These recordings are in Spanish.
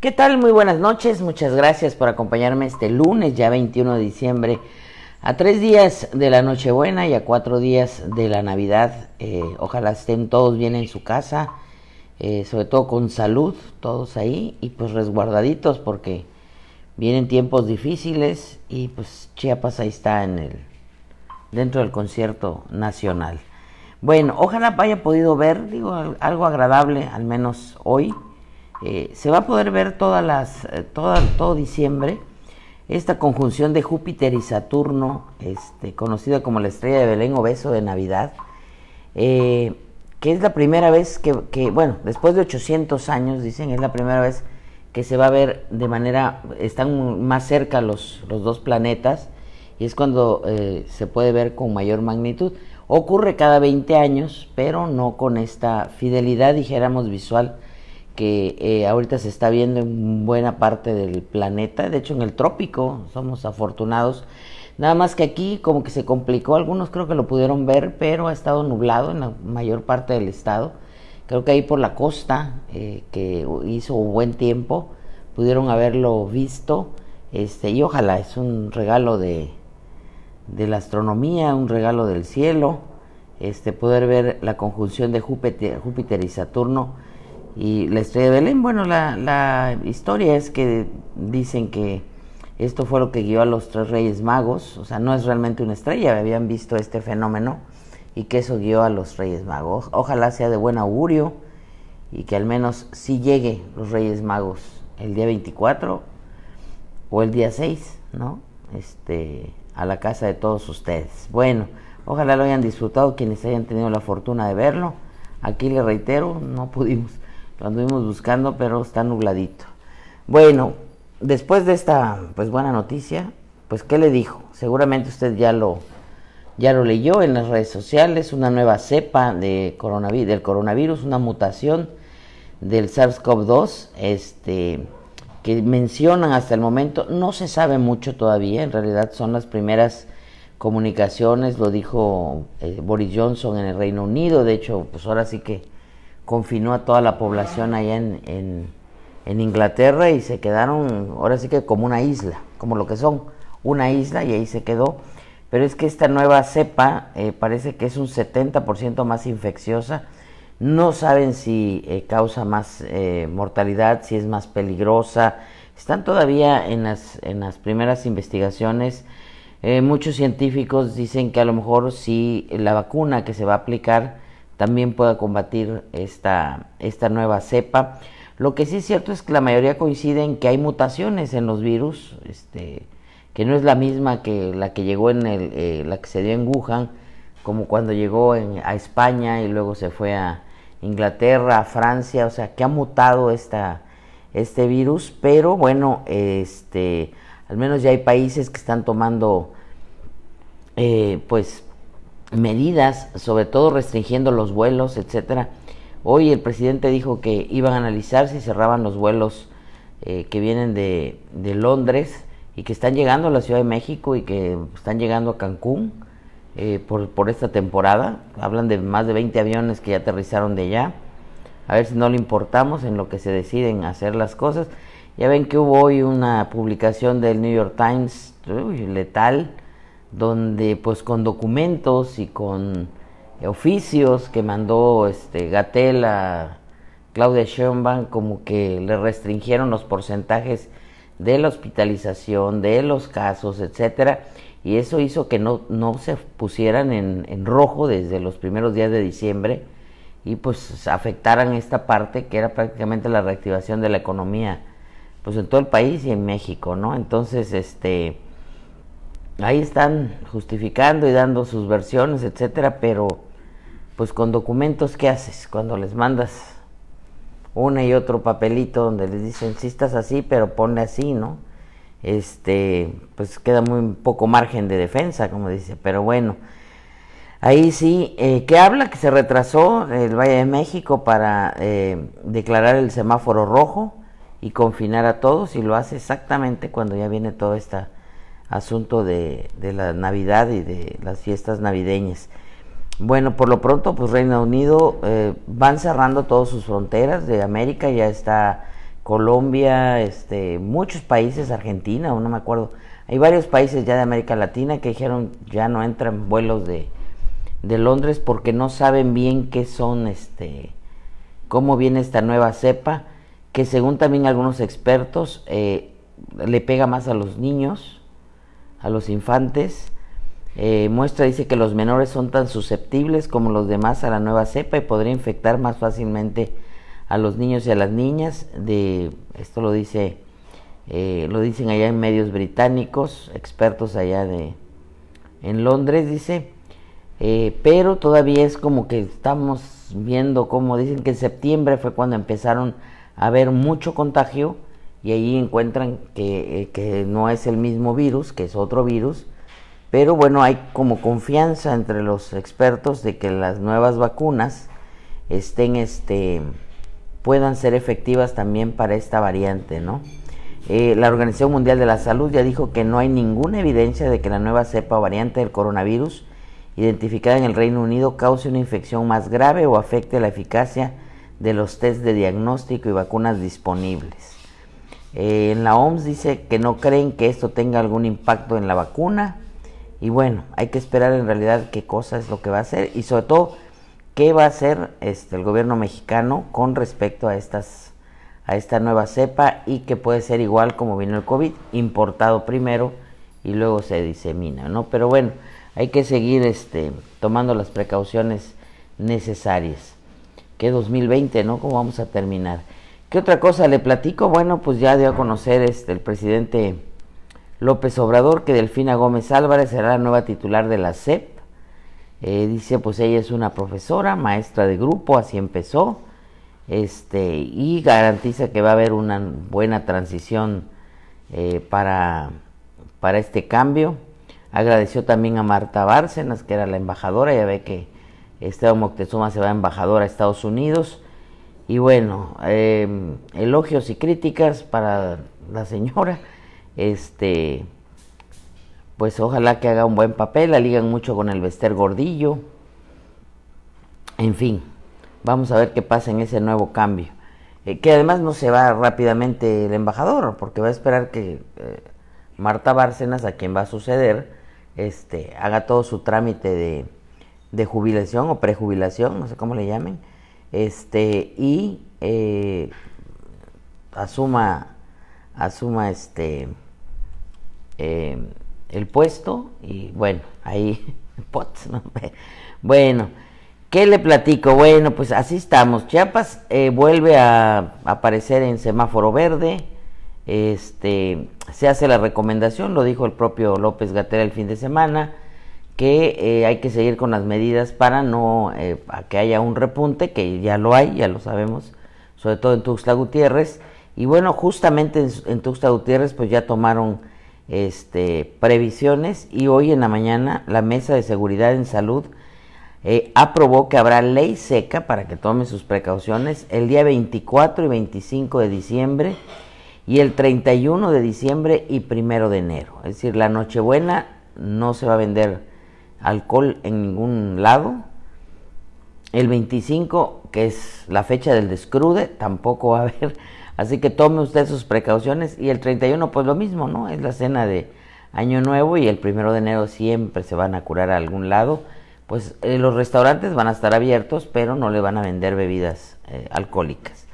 ¿Qué tal? Muy buenas noches. Muchas gracias por acompañarme este lunes, ya 21 de diciembre, a tres días de la Nochebuena y a cuatro días de la Navidad. Eh, ojalá estén todos bien en su casa, eh, sobre todo con salud, todos ahí y pues resguardaditos porque vienen tiempos difíciles y pues Chiapas ahí está en el dentro del concierto nacional. Bueno, ojalá haya podido ver, digo, algo agradable, al menos hoy eh, se va a poder ver todas las, eh, todo diciembre esta conjunción de Júpiter y Saturno, este, conocida como la estrella de Belén o beso de Navidad, eh, que es la primera vez que, bueno, después de 800 años, dicen, es la primera vez que se va a ver de manera, están más cerca los, los dos planetas y es cuando se puede ver con mayor magnitud. Ocurre cada 20 años, pero no con esta fidelidad, dijéramos, visual que eh, ahorita se está viendo en buena parte del planeta, de hecho en el trópico, somos afortunados. Nada más que aquí como que se complicó, algunos creo que lo pudieron ver, pero ha estado nublado en la mayor parte del estado. Creo que ahí por la costa, eh, que hizo un buen tiempo, pudieron haberlo visto. Este, y ojalá es un regalo de, de la astronomía, un regalo del cielo, este, poder ver la conjunción de Júpiter y Saturno y la estrella de Belén, bueno, la, la historia es que dicen que esto fue lo que guió a los tres reyes magos, o sea, no es realmente una estrella, habían visto este fenómeno y que eso guió a los reyes magos. Ojalá sea de buen augurio y que al menos sí llegue los reyes magos el día 24 o el día 6, ¿no? Este, a la casa de todos ustedes. Bueno, ojalá lo hayan disfrutado quienes hayan tenido la fortuna de verlo. Aquí le reitero, no pudimos anduvimos buscando, pero está nubladito. Bueno, después de esta pues buena noticia, pues ¿qué le dijo? Seguramente usted ya lo ya lo leyó en las redes sociales, una nueva cepa de coronavirus, del coronavirus, una mutación del SARS-CoV-2, este que mencionan hasta el momento, no se sabe mucho todavía, en realidad son las primeras comunicaciones, lo dijo eh, Boris Johnson en el Reino Unido, de hecho, pues ahora sí que confinó a toda la población allá en, en, Inglaterra y se quedaron, ahora sí que como una isla, como lo que son, una isla y ahí se quedó. Pero es que esta nueva cepa eh, parece que es un 70% más infecciosa. No saben si eh, causa más eh, mortalidad, si es más peligrosa. Están todavía en las, en las primeras investigaciones. muchos científicos dicen que a lo mejor si la vacuna que se va a aplicar también pueda combatir esta, esta nueva cepa. Lo que sí es cierto es que la mayoría coinciden que hay mutaciones en los virus, este, que no es la misma que la que llegó en el, eh, la que se dio en Wuhan, como cuando llegó en, a España y luego se fue a Inglaterra, a Francia, o sea, que ha mutado esta, este virus, pero bueno, este, al menos ya hay países que están tomando, eh, pues, medidas, sobre todo restringiendo los vuelos, etcétera. Hoy el presidente dijo que iban a analizar si cerraban los vuelos eh, que vienen de, Londres y que están llegando a la Ciudad de México y que están llegando a Cancún eh, por, por esta temporada. Hablan de más de 20 aviones que ya aterrizaron de allá. A ver si no le importamos en lo que se deciden hacer las cosas. Ya ven que hubo hoy una publicación del New York Times letal donde pues con documentos y con oficios que mandó este Gatel a Claudia Sheinbaum como que le restringieron los porcentajes de la hospitalización, de los casos, etcétera, y eso hizo que no, no se pusieran en, en rojo desde los primeros días de diciembre y pues afectaran esta parte que era prácticamente la reactivación de la economía pues en todo el país y en México, ¿no? Entonces, este ahí están justificando y dando sus versiones, etcétera, pero pues con documentos, ¿qué haces? Cuando les mandas una y otro papelito donde les dicen, si estás así, pero ponle así, ¿no? Este, pues queda muy poco margen de defensa, como dice, pero bueno. Ahí sí, eh, que habla que se retrasó el Valle de México para eh, declarar el semáforo rojo y confinar a todos y lo hace exactamente cuando ya viene toda esta asunto de, la Navidad y de las fiestas navideñas. Bueno, por lo pronto, pues Reino Unido eh, van cerrando todas sus fronteras de América, ya está Colombia, este, muchos países, Argentina, no me acuerdo, hay varios países ya de América Latina que dijeron ya no entran vuelos de, Londres porque no saben bien qué son, este, cómo viene esta nueva cepa, que según también algunos expertos eh, le pega más a los niños, a los infantes. Eh, muestra dice que los menores son tan susceptibles como los demás a la nueva cepa y podría infectar más fácilmente a los niños y a las niñas. De, esto lo dice, eh, lo dicen allá en medios británicos, expertos allá de en Londres, dice. Eh, pero todavía es como que estamos viendo, como dicen que en septiembre fue cuando empezaron a haber mucho contagio y ahí encuentran eh, que, no es el mismo virus, que es otro virus, pero bueno, hay como confianza entre los expertos de que las nuevas vacunas estén, este, puedan ser efectivas también para esta variante, ¿no? Eh, la Organización Mundial de la Salud ya dijo que no hay ninguna evidencia de que la nueva cepa variante del coronavirus identificada en el Reino Unido cause una infección más grave o afecte la eficacia de los test de diagnóstico y vacunas disponibles. Eh, en la OMS dice que no creen que esto tenga algún impacto en la vacuna. Y bueno, hay que esperar en realidad qué cosa es lo que va a hacer y sobre todo qué va a hacer este, el gobierno mexicano con respecto a, estas, a esta nueva cepa y que puede ser igual como vino el COVID, importado primero y luego se disemina, ¿no? Pero bueno, hay que seguir este, tomando las precauciones necesarias. Que 2020, ¿no? ¿Cómo vamos a terminar? ¿Qué otra cosa le platico? Bueno, pues ya dio a conocer este, el presidente López Obrador que Delfina Gómez Álvarez será la nueva titular de la CEP. Eh, dice, pues ella es una profesora, maestra de grupo, así empezó. Este, y garantiza que va a haber una buena transición eh, para, para este cambio. Agradeció también a Marta Bárcenas, que era la embajadora, ya ve que Esteban Moctezuma se va a embajador a Estados Unidos. Y bueno, em, elogios y críticas para la señora. Este, pues ojalá que haga un buen papel, la ligan mucho con el Vester Gordillo. En fin, vamos a ver qué pasa en ese nuevo cambio. Eh, que además no se va rápidamente el embajador, porque va a esperar que eh, Marta Bárcenas, a quien va a suceder, este, haga todo su trámite de, de jubilación o prejubilación, no sé cómo le llamen este, y eh, asuma, asuma este, eh, el puesto y bueno, ahí, bueno, ¿qué le platico? Bueno, pues así estamos. Chiapas eh, vuelve a aparecer en semáforo verde. Este, se hace la recomendación, lo dijo el propio López Gatera el fin de semana que eh, hay que seguir con las medidas para no eh, que haya un repunte, que ya lo hay, ya lo sabemos, sobre todo en Tuxtla Gutiérrez. Y bueno, justamente en, en Tuxtla Gutiérrez pues ya tomaron este, previsiones y hoy en la mañana la Mesa de Seguridad en Salud eh, aprobó que habrá ley seca para que tome sus precauciones el día 24 y 25 de diciembre y el 31 de diciembre y primero de enero. Es decir, la Nochebuena no se va a vender alcohol en ningún lado. El 25, que es la fecha del descrude, tampoco va a haber. Así que tome usted sus precauciones. Y el 31, pues lo mismo, ¿no? Es la cena de Año Nuevo y el primero de enero siempre se van a curar a algún lado. Pues eh, los restaurantes van a estar abiertos, pero no le van a vender bebidas eh, alcohólicas.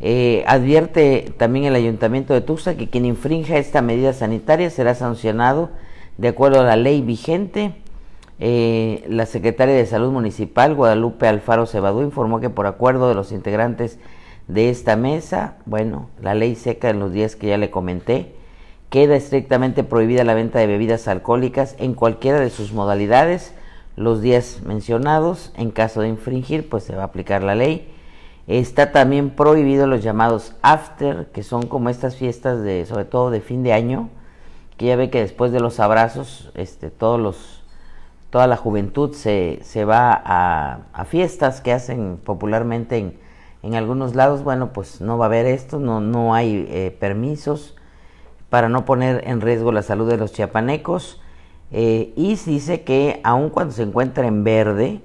Eh, advierte también el ayuntamiento de Tusa que quien infrinja esta medida sanitaria será sancionado de acuerdo a la ley vigente eh, la secretaria de Salud Municipal, Guadalupe Alfaro Cebadú, informó que por acuerdo de los integrantes de esta mesa, bueno, la ley seca en los días que ya le comenté, queda estrictamente prohibida la venta de bebidas alcohólicas en cualquiera de sus modalidades los días mencionados. En caso de infringir, pues se va a aplicar la ley. Está también prohibido los llamados after, que son como estas fiestas de, sobre todo de fin de año, que ya ve que después de los abrazos, este, todos los toda la juventud se, va a, fiestas que hacen popularmente en, algunos lados. Bueno, pues no va a haber esto, no, no hay eh, permisos para no poner en riesgo la salud de los chiapanecos. Eh, y y dice que aun cuando se encuentra en verde,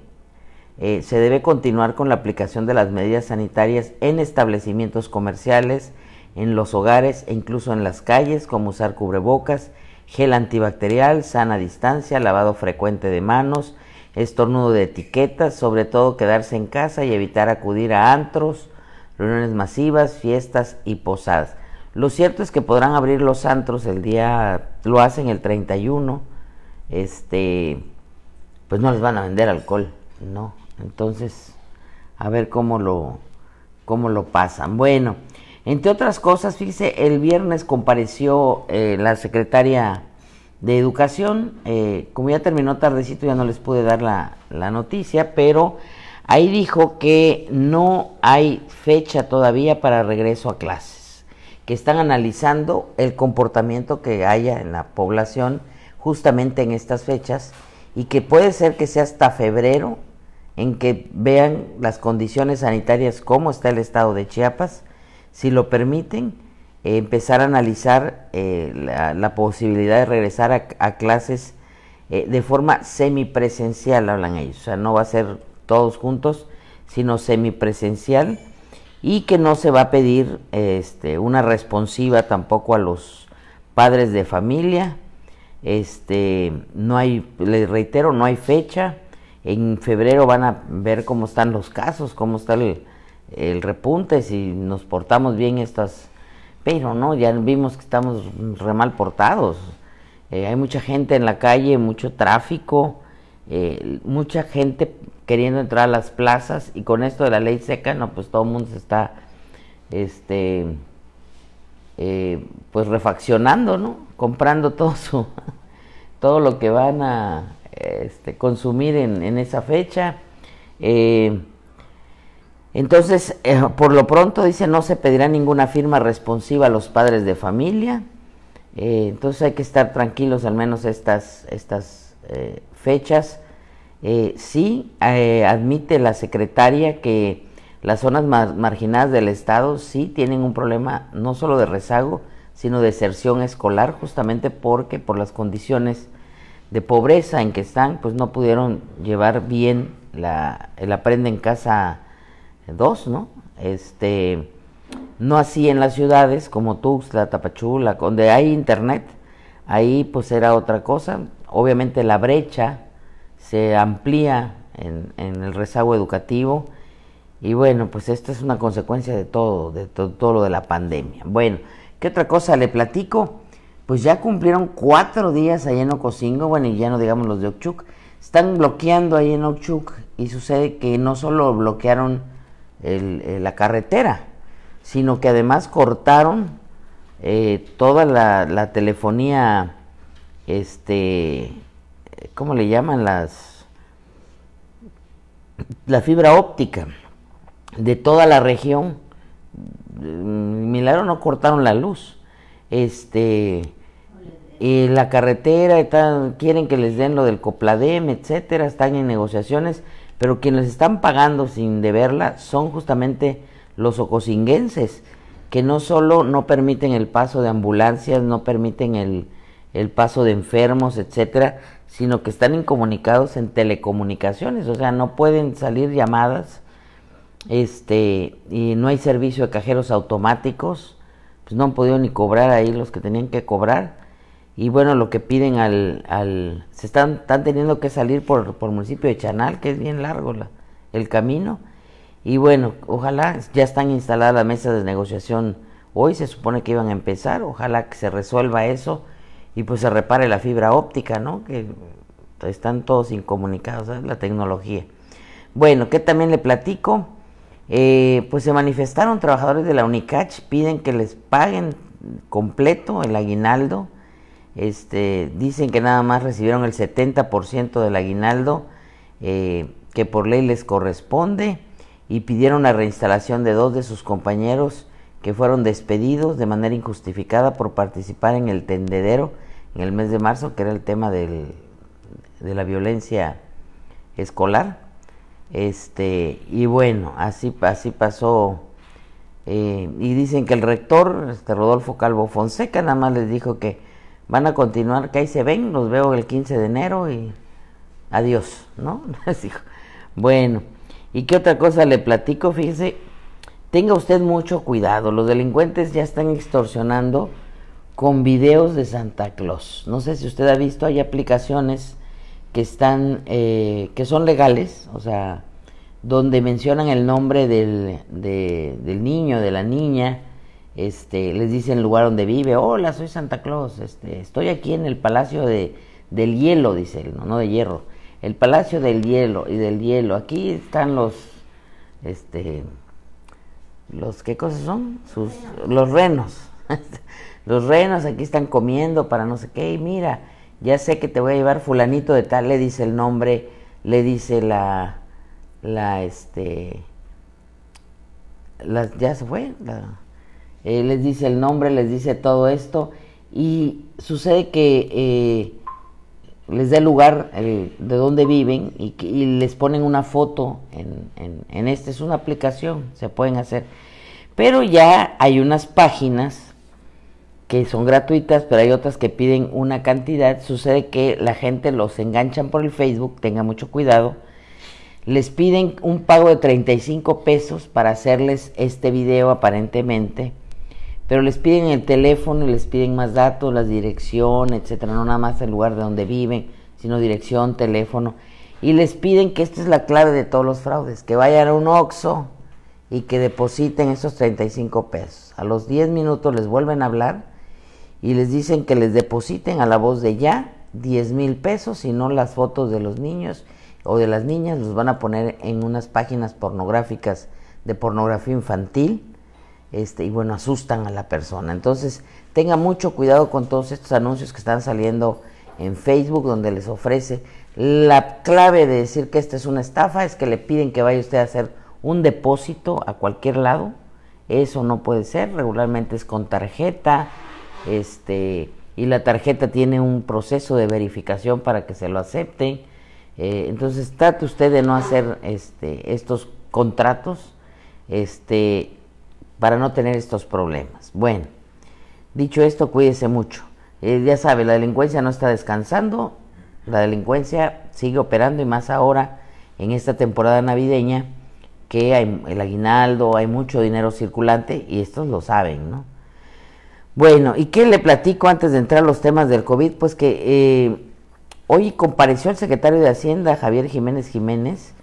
eh, se debe continuar con la aplicación de las medidas sanitarias en establecimientos comerciales, en los hogares e incluso en las calles, como usar cubrebocas gel antibacterial, sana distancia, lavado frecuente de manos, estornudo de etiquetas, sobre todo quedarse en casa y evitar acudir a antros, reuniones masivas, fiestas y posadas. Lo cierto es que podrán abrir los antros el día, lo hacen el 31, este, pues no les van a vender alcohol, ¿no? Entonces, a ver cómo lo, cómo lo pasan. Bueno, entre otras cosas, fíjese, el viernes compareció eh, la secretaria de Educación. Eh, como ya terminó tardecito, ya no les pude dar la, la noticia, pero ahí dijo que no hay fecha todavía para regreso a clases, que están analizando el comportamiento que haya en la población justamente en estas fechas y que puede ser que sea hasta febrero en que vean las condiciones sanitarias, cómo está el estado de Chiapas si lo permiten, eh, empezar a analizar eh, la, posibilidad de regresar a, clases eh, de forma semipresencial, hablan ellos. O sea, no va a ser todos juntos, sino semipresencial y que no se va a pedir este, una responsiva tampoco a los padres de familia. Este, no hay, les reitero, no hay fecha. En febrero van a ver cómo están los casos, cómo está el, el repunte si nos portamos bien estas, pero no, ya vimos que estamos re mal portados. Eh, hay mucha gente en la calle, mucho tráfico, eh, mucha gente queriendo entrar a las plazas y con esto de la ley seca, no, pues todo el mundo se está, este, eh, pues refaccionando, ¿no? Comprando todo su, todo lo que van a este, consumir en, esa fecha. Entonces, eh, por lo pronto dice, no se pedirá ninguna firma responsiva a los padres de familia. Eh, entonces hay que estar tranquilos al menos estas, estas eh, fechas. sí, admite la secretaria que las zonas más marginadas del Estado sí tienen un problema no solo de rezago, sino de deserción escolar, justamente porque por las condiciones de pobreza en que están, pues no pudieron llevar bien la, el aprende en casa dos, ¿no? Este, no así en las ciudades como Tuxtla, Tapachula, donde hay internet, ahí pues era otra cosa. Obviamente la brecha se amplía en, el rezago educativo y bueno, pues esta es una consecuencia de todo, de todo lo de la pandemia. Bueno, ¿qué otra cosa le platico? Pues ya cumplieron cuatro días ahí en Ocosingo, bueno, y ya no digamos los de Ochuc. Están bloqueando ahí en Ochuc y sucede que no solo bloquearon eh, la carretera, sino que además cortaron eh, toda la, telefonía, este, ¿cómo le llaman las? La fibra óptica de toda la región. Mm, milagro no cortaron la luz. Este, y eh, la carretera, quieren que les den lo del Copladem, etcétera, están en negociaciones pero quienes están pagando sin deberla son justamente los ocosinguenses, que no solo no permiten el paso de ambulancias, no permiten el, el paso de enfermos, etcétera, sino que están incomunicados en telecomunicaciones, o sea, no pueden salir llamadas, este, y no hay servicio de cajeros automáticos, pues no han podido ni cobrar ahí los que tenían que cobrar y bueno, lo que piden al... al se están, están teniendo que salir por, por municipio de Chanal, que es bien largo la, el camino. Y bueno, ojalá, ya están instaladas las mesas de negociación hoy, se supone que iban a empezar, ojalá que se resuelva eso y pues se repare la fibra óptica, ¿no? Que están todos incomunicados, La tecnología. Bueno, que también le platico, eh, pues se manifestaron trabajadores de la UNICACH, piden que les paguen completo el aguinaldo este, dicen que nada más recibieron el 70% del aguinaldo eh, que por ley les corresponde y pidieron la reinstalación de dos de sus compañeros que fueron despedidos de manera injustificada por participar en el tendedero en el mes de marzo, que era el tema del, de la violencia escolar. Este, y bueno, así, así pasó. Eh, y dicen que el rector, este Rodolfo Calvo Fonseca, nada más les dijo que van a continuar, que ahí se ven, los veo el 15 de enero y adiós, ¿no? bueno, ¿y qué otra cosa le platico? Fíjese, tenga usted mucho cuidado, los delincuentes ya están extorsionando con videos de Santa Claus. No sé si usted ha visto, hay aplicaciones que están, eh, que son legales, o sea, donde mencionan el nombre del, del niño, de la niña, este, les dice el lugar donde vive, hola, soy Santa Claus, este, estoy aquí en el Palacio de, del Hielo, dice él, no, no de hierro, el Palacio del Hielo y del Hielo, aquí están los, este, los, ¿qué cosas son? Sus, los renos, los renos aquí están comiendo para no sé qué, mira, ya sé que te voy a llevar fulanito de tal, le dice el nombre, le dice la, la, este, la, ya se fue, la eh, les dice el nombre, les dice todo esto y sucede que eh, les da el lugar de donde viven y, les ponen una foto en, en, en esta, es una aplicación, se pueden hacer. Pero ya hay unas páginas que son gratuitas, pero hay otras que piden una cantidad. Sucede que la gente los enganchan por el Facebook, tenga mucho cuidado. Les piden un pago de 35 pesos para hacerles este video aparentemente pero les piden el teléfono y les piden más datos, la dirección, etcétera, no nada más el lugar de donde viven, sino dirección, teléfono. Y les piden que esta es la clave de todos los fraudes, que vayan a un OXO y que depositen esos 35 pesos. A los 10 minutos les vuelven a hablar y les dicen que les depositen a la voz de ya 10 mil pesos, y no las fotos de los niños o de las niñas los van a poner en unas páginas pornográficas de pornografía infantil este, y bueno, asustan a la persona. Entonces, tenga mucho cuidado con todos estos anuncios que están saliendo en Facebook, donde les ofrece la clave de decir que esta es una estafa, es que le piden que vaya usted a hacer un depósito a cualquier lado. Eso no puede ser, regularmente es con tarjeta, este, y la tarjeta tiene un proceso de verificación para que se lo acepten. Eh, entonces trate usted de no hacer este, estos contratos. Este, para no tener estos problemas. Bueno, dicho esto, cuídese mucho. Eh, ya sabe, la delincuencia no está descansando, la delincuencia sigue operando y más ahora en esta temporada navideña que hay el aguinaldo, hay mucho dinero circulante y estos lo saben, ¿no? Bueno, ¿y qué le platico antes de entrar a los temas del COVID? Pues que eh, hoy compareció el secretario de Hacienda, Javier Jiménez Jiménez,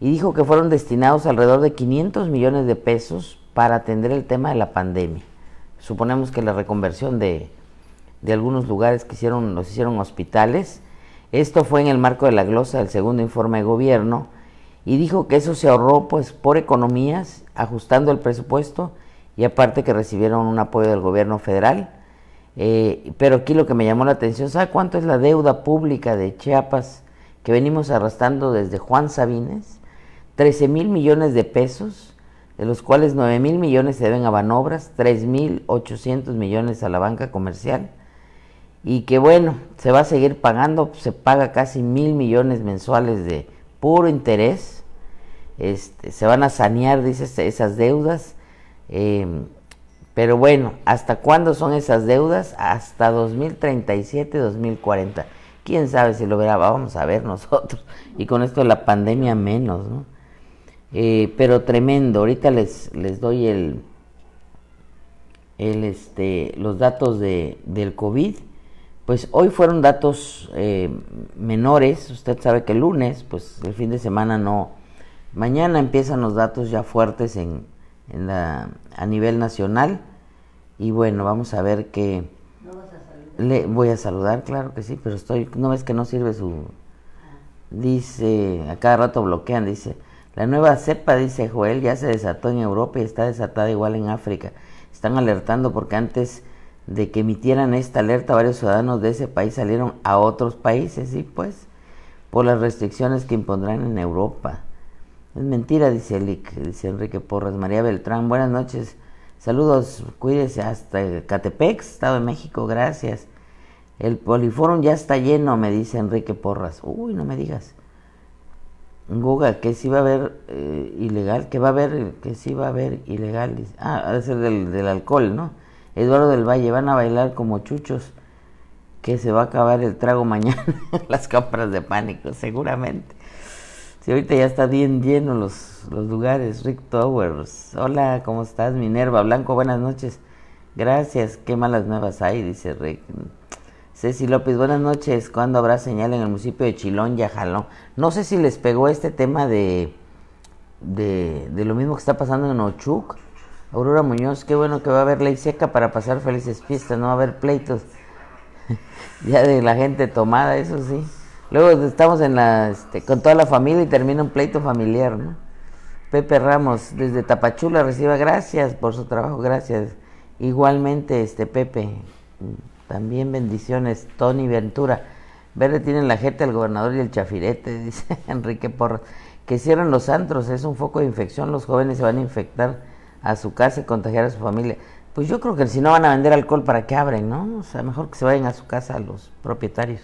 y dijo que fueron destinados alrededor de 500 millones de pesos para atender el tema de la pandemia. Suponemos que la reconversión de, algunos lugares que hicieron, los hicieron hospitales. Esto fue en el marco de la glosa del segundo informe de gobierno y dijo que eso se ahorró pues por economías, ajustando el presupuesto y aparte que recibieron un apoyo del gobierno federal. Eh, pero aquí lo que me llamó la atención, ¿sabes cuánto es la deuda pública de Chiapas que venimos arrastrando desde Juan Sabines? 13 mil millones de pesos de los cuales 9 mil millones se deben a Banobras, 800 millones a la banca comercial, y que bueno, se va a seguir pagando, se paga casi mil millones mensuales de puro interés, este, se van a sanear, dice, este, esas deudas, em, pero bueno, ¿hasta cuándo son esas deudas? Hasta 2037, 2040. ¿Quién sabe si lo verá? Vamos a ver nosotros. Y con esto la pandemia menos, ¿no? eh, pero tremendo. Ahorita les, les doy el, el este, los datos de, del COVID. Pues hoy fueron datos eh, menores. Usted sabe que el lunes, pues el fin de semana no. Mañana empiezan los datos ya fuertes en, en la, a nivel nacional. Y bueno, vamos a ver qué. Le voy a saludar, claro que sí, pero estoy. No ves que no sirve su. Dice. A cada rato bloquean, dice. La nueva cepa, dice Joel, ya se desató en Europa y está desatada igual en África. Están alertando porque antes de que emitieran esta alerta varios ciudadanos de ese país salieron a otros países, y pues, por las restricciones que impondrán en Europa. Es mentira, dice dice Enrique Porras, María Beltrán, buenas noches, saludos, cuídese hasta Catepec, Estado de México, gracias. El poliforum ya está lleno, me dice Enrique Porras. Uy, no me digas. Guga, que sí va a haber eh, ilegal, que va a haber, que sí va a haber ilegal. Ah, es ser del, del, alcohol, ¿no? Eduardo del Valle, van a bailar como chuchos, que se va a acabar el trago mañana, las compras de pánico, seguramente. Si ahorita ya está bien lleno los, los lugares, Rick Towers. Hola, ¿cómo estás? Minerva Blanco, buenas noches. Gracias, qué malas nuevas hay, dice Rick. Ceci López, buenas noches. ¿Cuándo habrá señal en el municipio de Chilón, Ajalón? No sé si les pegó este tema de, de, lo mismo que está pasando en Ochuc. Aurora Muñoz, qué bueno que va a haber ley seca para pasar felices fiestas, no va a haber pleitos. ya de la gente tomada, eso sí. Luego estamos en la, este, con toda la familia y termina un pleito familiar, ¿no? Pepe Ramos, desde Tapachula, reciba gracias por su trabajo, gracias. Igualmente, este Pepe, también bendiciones, Tony Ventura. Verde tienen la gente el gobernador y el chafirete, dice Enrique por Que cierren los antros, es un foco de infección, los jóvenes se van a infectar a su casa y contagiar a su familia. Pues yo creo que si no van a vender alcohol, ¿para qué abren, no? O sea, mejor que se vayan a su casa los propietarios.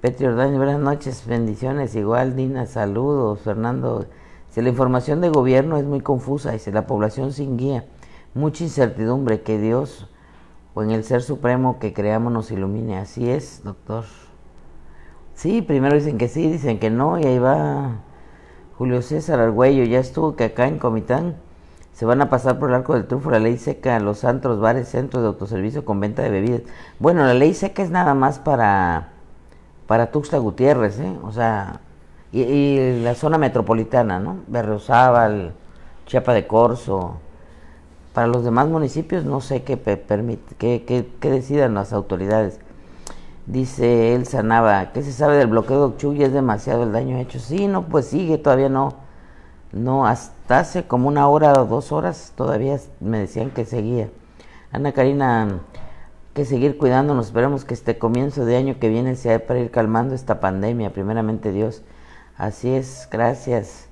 Petri Ordáñez, buenas noches, bendiciones, igual Dina, saludos, Fernando. Si la información de gobierno es muy confusa, dice la población sin guía, mucha incertidumbre, que Dios o en el Ser Supremo que creamos nos ilumine. Así es, doctor. Sí, primero dicen que sí, dicen que no, y ahí va Julio César Argüello, ya estuvo que acá en Comitán se van a pasar por el arco del triunfo la ley seca, los antros, bares, centros de autoservicio con venta de bebidas. Bueno, la ley seca es nada más para, para Tuxtla Gutiérrez, ¿eh? o sea, y, la zona metropolitana, ¿no? Berriozábal, Chiapa de Corso. Para los demás municipios no sé qué, qué, decidan las autoridades. Dice Elsa Nava, ¿qué se sabe del bloqueo de y ¿Es demasiado el daño hecho? Sí, no, pues sigue, todavía no. No, hasta hace como una hora o dos horas todavía me decían que seguía. Ana Karina, que seguir cuidándonos. Esperemos que este comienzo de año que viene sea para ir calmando esta pandemia, primeramente Dios. Así es, gracias.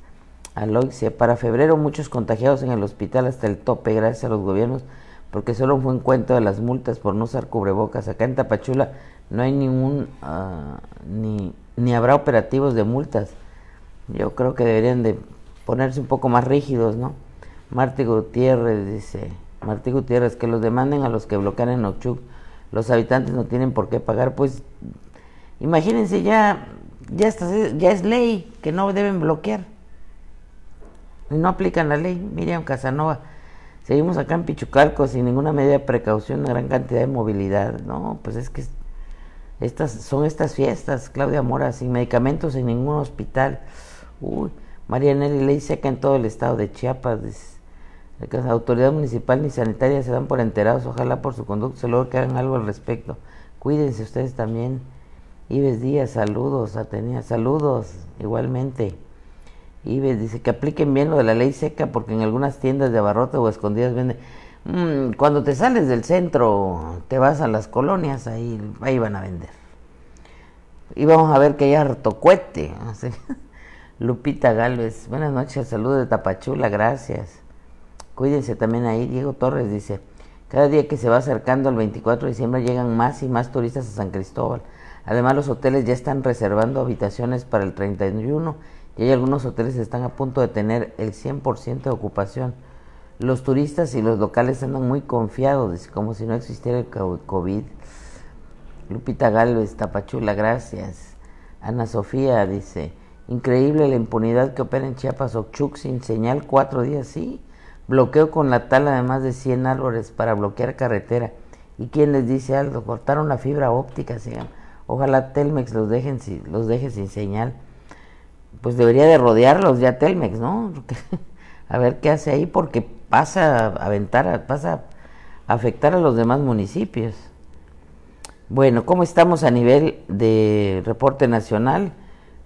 Aloixia, para febrero muchos contagiados en el hospital hasta el tope gracias a los gobiernos porque solo fue en cuento de las multas por no usar cubrebocas. Acá en Tapachula no hay ningún, ah, ni, ni habrá operativos de multas. Yo creo que deberían de ponerse un poco más rígidos, ¿no? Martí Gutiérrez dice, Martí Gutiérrez, que los demanden a los que bloquean en Ochuc. Los habitantes no tienen por qué pagar, pues imagínense ya, ya, está, ya es ley que no deben bloquear no aplican la ley. Miriam Casanova, seguimos acá en Pichucalco sin ninguna medida de precaución, una gran cantidad de movilidad. No, pues es que estas son estas fiestas, Claudia Mora, sin medicamentos en ningún hospital. Uy, María Nelly ley seca en todo el estado de Chiapas. las autoridades ni sanitaria se dan por enterados, ojalá por su conducto se logre que hagan algo al respecto. Cuídense ustedes también. Ives Díaz, saludos, Atenea, saludos, igualmente. Y dice que apliquen bien lo de la ley seca porque en algunas tiendas de abarrote o escondidas venden. Mm, cuando te sales del centro, te vas a las colonias, ahí, ahí van a vender. Y vamos a ver que hay harto Lupita Galvez, buenas noches, saludos de Tapachula, gracias. Cuídense también ahí. Diego Torres dice, cada día que se va acercando el 24 de diciembre llegan más y más turistas a San Cristóbal. Además los hoteles ya están reservando habitaciones para el 31 y hay algunos hoteles que están a punto de tener el 100% de ocupación. Los turistas y los locales andan muy confiados, como si no existiera el COVID. Lupita Galvez, Tapachula, gracias. Ana Sofía dice, increíble la impunidad que opera en Chiapas, Ochuc sin señal, cuatro días sí. Bloqueo con la tala de más de 100 árboles para bloquear carretera. ¿Y quién les dice algo? Cortaron la fibra óptica, Ojalá Telmex los, dejen, los deje sin señal pues debería de rodearlos ya Telmex, ¿no? a ver qué hace ahí porque pasa a aventar, pasa a afectar a los demás municipios. Bueno, ¿cómo estamos a nivel de reporte nacional?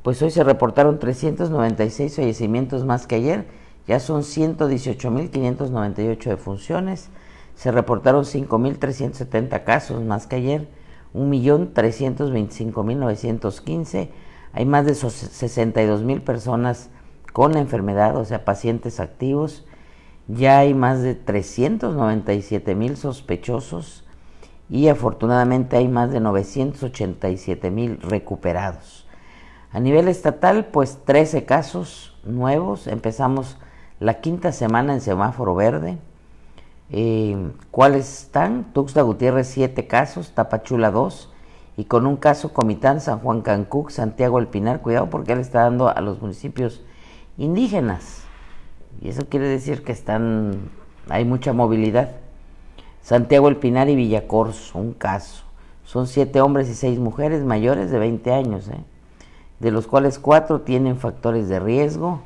Pues hoy se reportaron 396 fallecimientos más que ayer, ya son 118.598 defunciones, se reportaron 5.370 casos más que ayer, 1.325.915 hay más de 62 mil personas con la enfermedad, o sea, pacientes activos. Ya hay más de 397 mil sospechosos y afortunadamente hay más de 987 mil recuperados. A nivel estatal, pues 13 casos nuevos. Empezamos la quinta semana en semáforo verde. Eh, ¿Cuáles están? Tuxtla Gutiérrez 7 casos, Tapachula 2, y con un caso Comitán, San Juan Cancuc, Santiago El Pinar, cuidado porque él está dando a los municipios indígenas. Y eso quiere decir que están hay mucha movilidad. Santiago El Pinar y Villacorso, un caso. Son siete hombres y seis mujeres mayores de 20 años, ¿eh? de los cuales cuatro tienen factores de riesgo.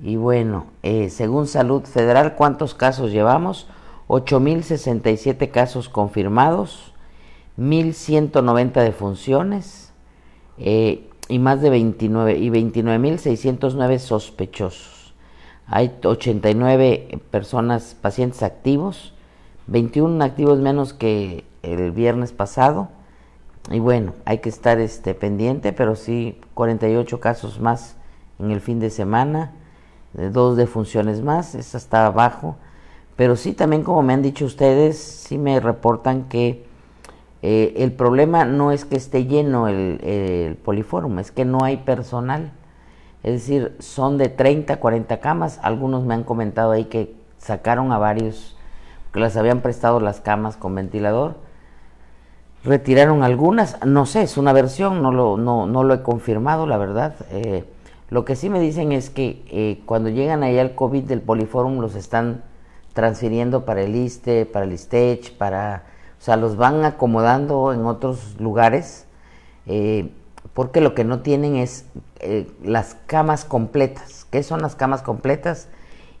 Y bueno, eh, según Salud Federal, ¿cuántos casos llevamos? 8.067 casos confirmados, 1.190 defunciones eh, y más de 29 y 29.609 sospechosos. Hay 89 personas, pacientes activos, 21 activos menos que el viernes pasado. Y bueno, hay que estar este, pendiente, pero sí 48 casos más en el fin de semana, dos defunciones más, esa está abajo. Pero sí, también como me han dicho ustedes, sí me reportan que eh, el problema no es que esté lleno el, el poliforum, es que no hay personal. Es decir, son de 30, 40 camas. Algunos me han comentado ahí que sacaron a varios que las habían prestado las camas con ventilador. Retiraron algunas, no sé, es una versión, no lo, no, no lo he confirmado, la verdad. Eh, lo que sí me dicen es que eh, cuando llegan allá al COVID del Poliforum los están transfiriendo para el ISTE, para el ISTECH, para o sea, los van acomodando en otros lugares eh, porque lo que no tienen es eh, las camas completas. ¿Qué son las camas completas?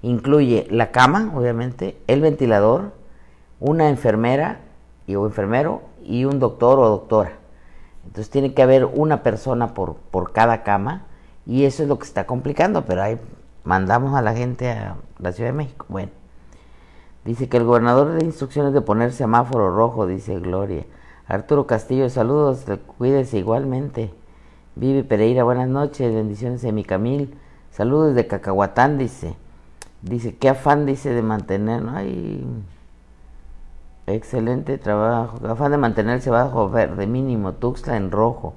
Incluye la cama, obviamente, el ventilador, una enfermera y, o enfermero y un doctor o doctora. Entonces tiene que haber una persona por, por cada cama y eso es lo que está complicando, pero ahí mandamos a la gente a la Ciudad de México. Bueno, Dice que el gobernador de instrucciones de poner semáforo rojo, dice Gloria. Arturo Castillo, saludos, cuídese igualmente. Vivi Pereira, buenas noches, bendiciones de mi Camil. Saludos de Cacahuatán, dice. Dice, qué afán, dice, de mantener. hay excelente trabajo. Afán de mantenerse bajo verde mínimo, Tuxtla en rojo.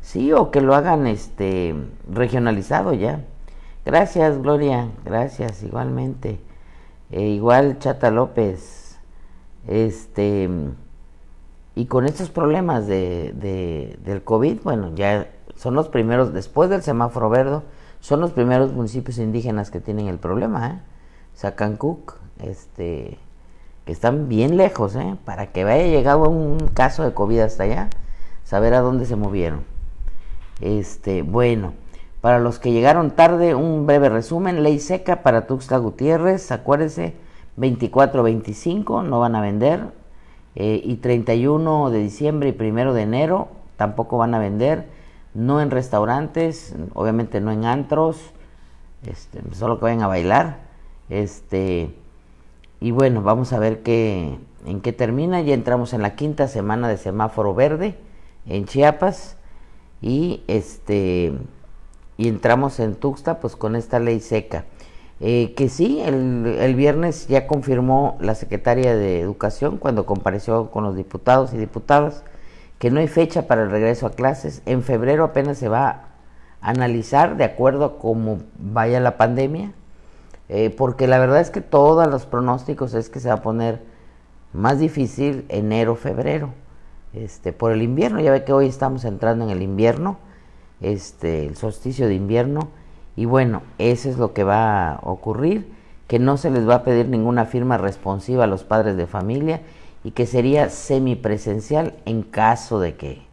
Sí, o que lo hagan este regionalizado ya. Gracias, Gloria. Gracias, igualmente. Eh, igual Chata López, este, y con estos problemas de, del COVID, bueno, ya son los primeros, después del semáforo verde, son los primeros municipios indígenas que tienen el problema, ¿eh? Sacancuc, este, que están bien lejos, ¿eh? Para que haya llegado un caso de COVID hasta allá, saber a dónde se movieron. Este, bueno. Para los que llegaron tarde, un breve resumen. Ley seca para Tuxtla Gutiérrez, acuérdense, 24-25 no van a vender. Eh, y 31 de diciembre y 1 de enero tampoco van a vender. No en restaurantes, obviamente no en antros, este, solo que vayan a bailar. Este, y bueno, vamos a ver qué, en qué termina. Ya entramos en la quinta semana de semáforo verde en Chiapas. Y este y entramos en Tuxta pues con esta ley seca. Eh, que sí, el, el, viernes ya confirmó la secretaria de Educación cuando compareció con los diputados y diputadas que no hay fecha para el regreso a clases. En febrero apenas se va a analizar de acuerdo a cómo vaya la pandemia, eh, porque la verdad es que todos los pronósticos es que se va a poner más difícil enero, febrero, este, por el invierno. Ya ve que hoy estamos entrando en el invierno este, el solsticio de invierno. Y bueno, eso es lo que va a ocurrir, que no se les va a pedir ninguna firma responsiva a los padres de familia y que sería semipresencial en caso de que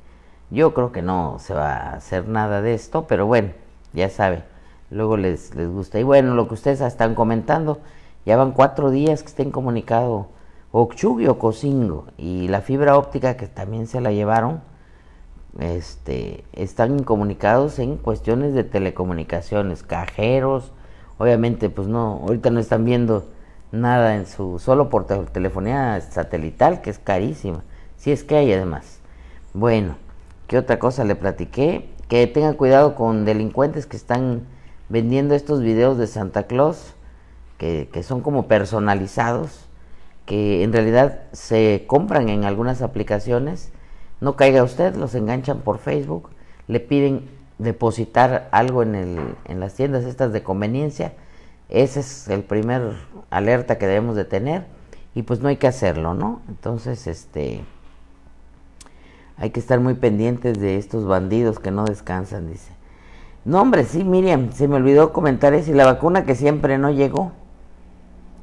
yo creo que no se va a hacer nada de esto, pero bueno, ya sabe luego les, les gusta. Y bueno, lo que ustedes están comentando, ya van cuatro días que estén comunicado Oxugi o Cocingo y la fibra óptica que también se la llevaron este, están incomunicados en cuestiones de telecomunicaciones, cajeros, obviamente pues no, ahorita no están viendo nada en su, solo por telefonía satelital que es carísima, si es que hay además. Bueno, ¿qué otra cosa le platiqué? Que tengan cuidado con delincuentes que están vendiendo estos videos de Santa Claus, que son como personalizados, que en realidad se compran en algunas aplicaciones no caiga usted, los enganchan por Facebook, le piden depositar algo en, el, en las tiendas estas de conveniencia. Ese es el primer alerta que debemos de tener y pues no hay que hacerlo, ¿no? Entonces, este, hay que estar muy pendientes de estos bandidos que no descansan, dice. No, hombre, sí, Miriam, se me olvidó comentar eso. Y la vacuna que siempre no llegó,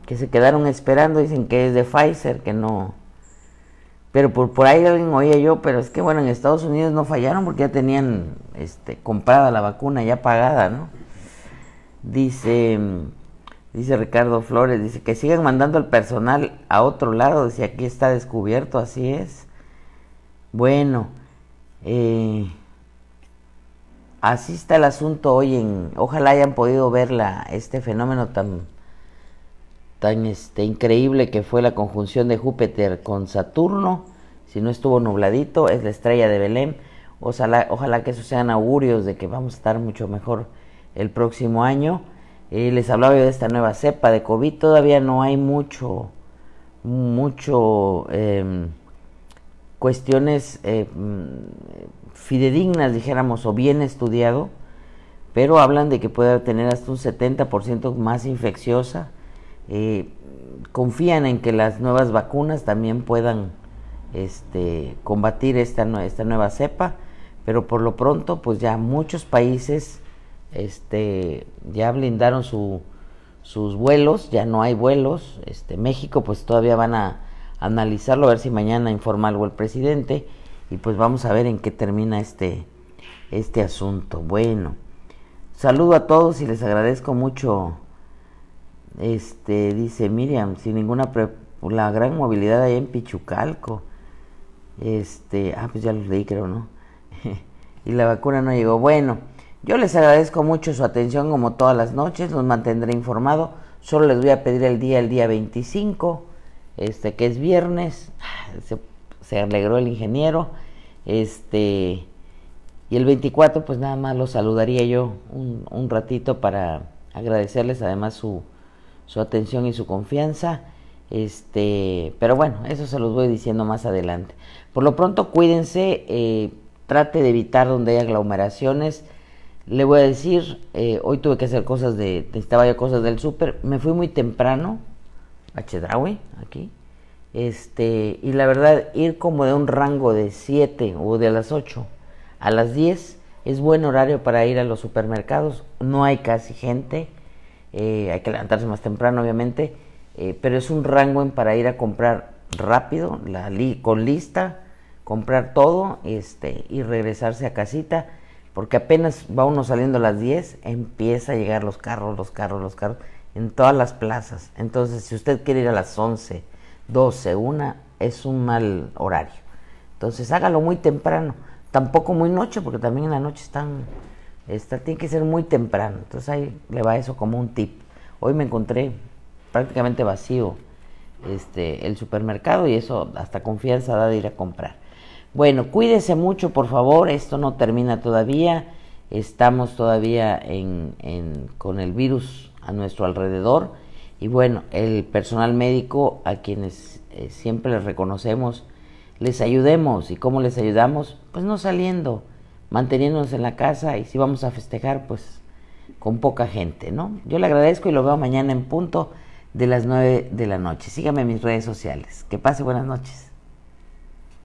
que se quedaron esperando, dicen que es de Pfizer, que no, pero por, por ahí alguien oía yo, pero es que bueno, en Estados Unidos no fallaron porque ya tenían este, comprada la vacuna, ya pagada, ¿no? Dice, dice Ricardo Flores, dice que sigan mandando al personal a otro lado, dice aquí está descubierto, así es. Bueno, eh, así está el asunto hoy en, ojalá hayan podido ver este fenómeno tan tan este, increíble que fue la conjunción de Júpiter con Saturno. Si no estuvo nubladito, es la estrella de Belén. Ojalá, ojalá que eso sean augurios de que vamos a estar mucho mejor el próximo año. y eh, les hablaba yo de esta nueva cepa de COVID. Todavía no hay mucho, mucho em, cuestiones eh, mm, fidedignas, dijéramos, o bien estudiado. Pero hablan de que puede tener hasta un 70% más infecciosa confían en que las nuevas vacunas también puedan este, combatir esta, nueva cepa, pero por lo pronto pues ya muchos países este, ya blindaron su, sus vuelos, ya no hay vuelos, este, México pues todavía van a analizarlo, a ver si mañana informa algo el presidente y pues vamos a ver en qué termina este, este asunto. Bueno, saludo a todos y les agradezco mucho este, dice Miriam, sin ninguna la gran movilidad ahí en Pichucalco. Este, ah, pues ya los leí, creo, ¿no? y la vacuna no llegó. Bueno, yo les agradezco mucho su atención como todas las noches, los mantendré informado. Solo les voy a pedir el día, el día 25, este, que es viernes. Ah, se, alegró el ingeniero. Este, y el 24, pues nada más los saludaría yo un, un ratito para agradecerles además su su atención y su confianza. Este, pero bueno, eso se los voy diciendo más adelante. Por lo pronto, cuídense, eh, trate de evitar donde haya aglomeraciones. Le voy a decir, eh, hoy tuve que hacer cosas de, necesitaba yo cosas del súper, me fui muy temprano a Chedraui, aquí, este, y la verdad, ir como de un rango de 7 o de las 8 a las 10 es buen horario para ir a los supermercados, no hay casi gente, eh, hay que levantarse más temprano obviamente, eh, pero es un rango para ir a comprar rápido, con lista, comprar todo este, y regresarse a casita, porque apenas va uno saliendo a las 10, empieza a llegar los carros, los carros, los carros, en todas las plazas. Entonces, si usted quiere ir a las 11, 12, 1, es un mal horario. Entonces, hágalo muy temprano, tampoco muy noche, porque también en la noche están esta tiene que ser muy temprano. Entonces ahí le va eso como un tip. Hoy me encontré prácticamente vacío este, el supermercado y eso hasta confianza da de ir a comprar. Bueno, cuídese mucho, por favor. Esto no termina todavía. Estamos todavía en, con el virus a nuestro alrededor. Y bueno, el personal médico a quienes eh, siempre les reconocemos, les ayudemos. ¿Y cómo les ayudamos? Pues no saliendo manteniéndonos en la casa y si vamos a festejar, pues con poca gente, ¿no? Yo le agradezco y lo veo mañana en punto de las 9 de la noche. Sígame en mis redes sociales. Que pase buenas noches.